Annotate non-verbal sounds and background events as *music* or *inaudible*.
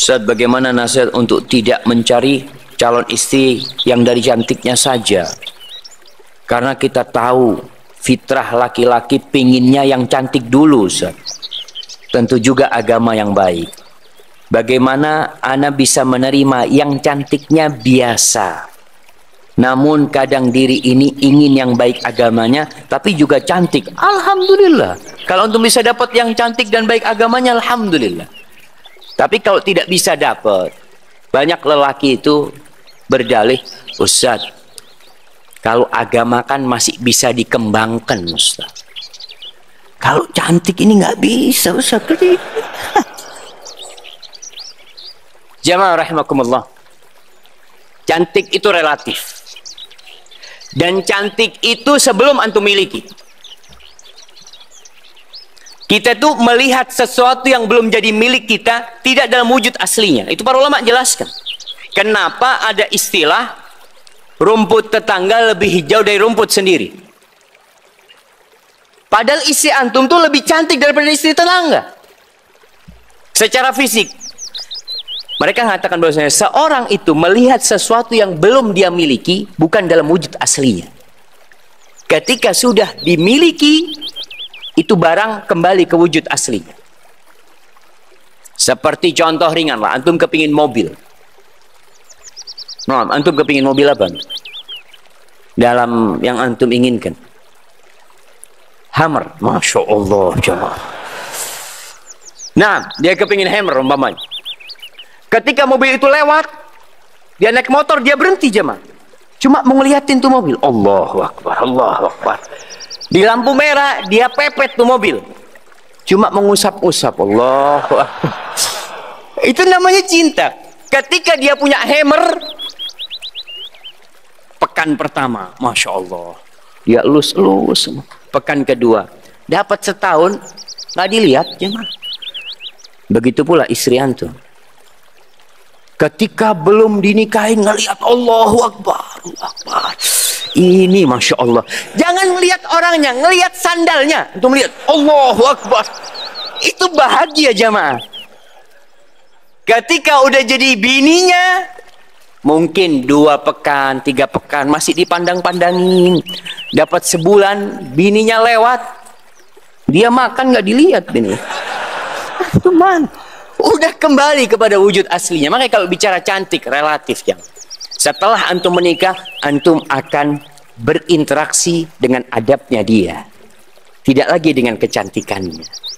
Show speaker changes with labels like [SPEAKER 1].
[SPEAKER 1] Ustaz bagaimana nasihat untuk tidak mencari calon istri yang dari cantiknya saja karena kita tahu fitrah laki-laki pinginnya yang cantik dulu Ustaz tentu juga agama yang baik bagaimana Ana bisa menerima yang cantiknya biasa namun kadang diri ini ingin yang baik agamanya tapi juga cantik Alhamdulillah kalau untuk bisa dapat yang cantik dan baik agamanya Alhamdulillah tapi kalau tidak bisa dapat, banyak lelaki itu berdalih, Ustaz, kalau agama kan masih bisa dikembangkan, Ustaz. Kalau cantik ini nggak bisa, Ustaz. *laughs* Jamaah rahimakumullah. Cantik itu relatif. Dan cantik itu sebelum antum miliki. Kita itu melihat sesuatu yang belum jadi milik kita tidak dalam wujud aslinya. Itu para ulama jelaskan. Kenapa ada istilah rumput tetangga lebih hijau dari rumput sendiri? Padahal isi antum tuh lebih cantik daripada istri tetangga. Secara fisik. Mereka mengatakan bahwasanya seorang itu melihat sesuatu yang belum dia miliki bukan dalam wujud aslinya. Ketika sudah dimiliki, itu barang kembali ke wujud aslinya. Seperti contoh ringan lah, antum kepingin mobil. Nah, antum kepingin mobil apa? Dalam yang antum inginkan. Hammer, masya Allah jemaah. Nah, dia kepingin hammer umpamanya. Ketika mobil itu lewat, dia naik motor, dia berhenti jemaah. Cuma mau ngeliatin tuh mobil. Allahu Akbar, Allahu Akbar. Di lampu merah dia pepet tuh mobil. Cuma mengusap-usap Allah. *laughs* Itu namanya cinta. Ketika dia punya hammer pekan pertama, masya Allah, dia ya, lus-lus. Pekan kedua, dapat setahun nggak dilihat jangan. Ya Begitu pula istri antum. Ketika belum dinikahin ngelihat Allahu Akbar, Allahu Akbar. Ini Masya Allah. Jangan melihat orangnya, ngelihat sandalnya. Untuk melihat, Allah Akbar. Itu bahagia jamaah. Ketika udah jadi bininya, mungkin dua pekan, tiga pekan, masih dipandang-pandangin. Dapat sebulan, bininya lewat. Dia makan nggak dilihat ini. Cuman, ah, udah kembali kepada wujud aslinya. Makanya kalau bicara cantik, relatif yang setelah antum menikah, antum akan berinteraksi dengan adabnya dia. Tidak lagi dengan kecantikannya.